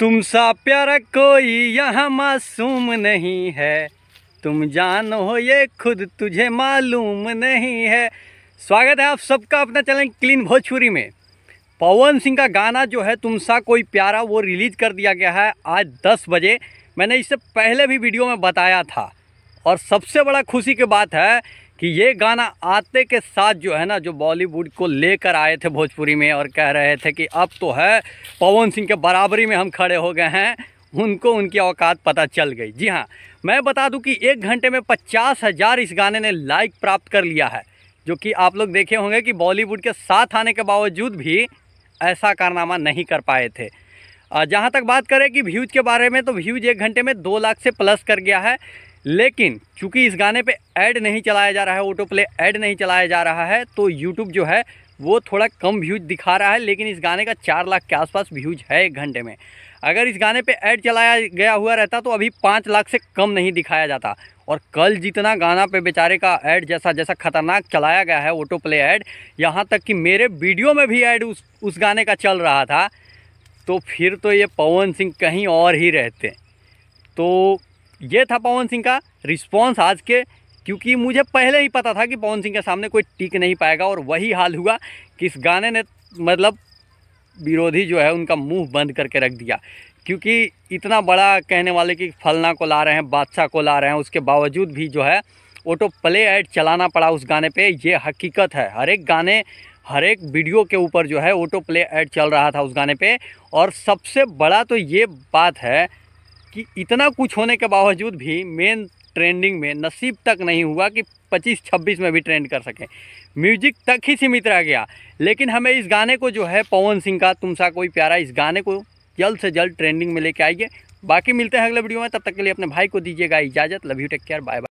तुम सा प्यारा कोई यहाँ मासूम नहीं है तुम जानो ये खुद तुझे मालूम नहीं है स्वागत है आप सबका अपना चैनल क्लीन भोजपुरी में पवन सिंह का गाना जो है तुम सा कोई प्यारा वो रिलीज़ कर दिया गया है आज 10 बजे मैंने इससे पहले भी वीडियो में बताया था और सबसे बड़ा खुशी की बात है कि ये गाना आते के साथ जो है ना जो बॉलीवुड को लेकर आए थे भोजपुरी में और कह रहे थे कि अब तो है पवन सिंह के बराबरी में हम खड़े हो गए हैं उनको उनकी औकात पता चल गई जी हाँ मैं बता दूं कि एक घंटे में पचास हज़ार इस गाने ने लाइक प्राप्त कर लिया है जो कि आप लोग देखे होंगे कि बॉलीवुड के साथ आने के बावजूद भी ऐसा कारनामा नहीं कर पाए थे जहाँ तक बात करें कि व्यूज़ के बारे में तो व्यूज़ एक घंटे में दो लाख से प्लस कर गया है लेकिन चूंकि इस गाने पे ऐड नहीं चलाया जा रहा है ऑटो प्ले ऐड नहीं चलाया जा रहा है तो यूट्यूब जो है वो थोड़ा कम व्यूज दिखा रहा है लेकिन इस गाने का चार लाख के आसपास व्यूज है एक घंटे में अगर इस गाने पे ऐड चलाया गया हुआ रहता तो अभी पाँच लाख से कम नहीं दिखाया जाता और कल जितना गाना पे बेचारे का ऐड जैसा जैसा खतरनाक चलाया गया है ऑटो प्ले ऐड यहाँ तक कि मेरे वीडियो में भी ऐड उस उस गाने का चल रहा था तो फिर तो ये पवन सिंह कहीं और ही रहते हैं तो ये था पवन सिंह का रिस्पॉन्स आज के क्योंकि मुझे पहले ही पता था कि पवन सिंह के सामने कोई टिक नहीं पाएगा और वही हाल हुआ कि इस गाने ने मतलब विरोधी जो है उनका मुंह बंद करके रख दिया क्योंकि इतना बड़ा कहने वाले कि फलना को ला रहे हैं बादशाह को ला रहे हैं उसके बावजूद भी जो है ऑटो प्ले ऐड चलाना पड़ा उस गाने पे ये हकीकत है हर एक गाने हर एक वीडियो के ऊपर जो है ऑटो प्ले ऐड चल रहा था उस गाने पे और सबसे बड़ा तो ये बात है कि इतना कुछ होने के बावजूद भी मेन ट्रेंडिंग में नसीब तक नहीं हुआ कि 25-26 में भी ट्रेंड कर सकें म्यूजिक तक ही सीमित रह गया लेकिन हमें इस गाने को जो है पवन सिंह का तुमसा कोई प्यारा इस गाने को जल्द से जल्द ट्रेंडिंग में लेके आइए बाकी मिलते हैं अगले वीडियो में तब तक के लिए अपने भाई को दीजिएगा इजाज़त love you take care bye bye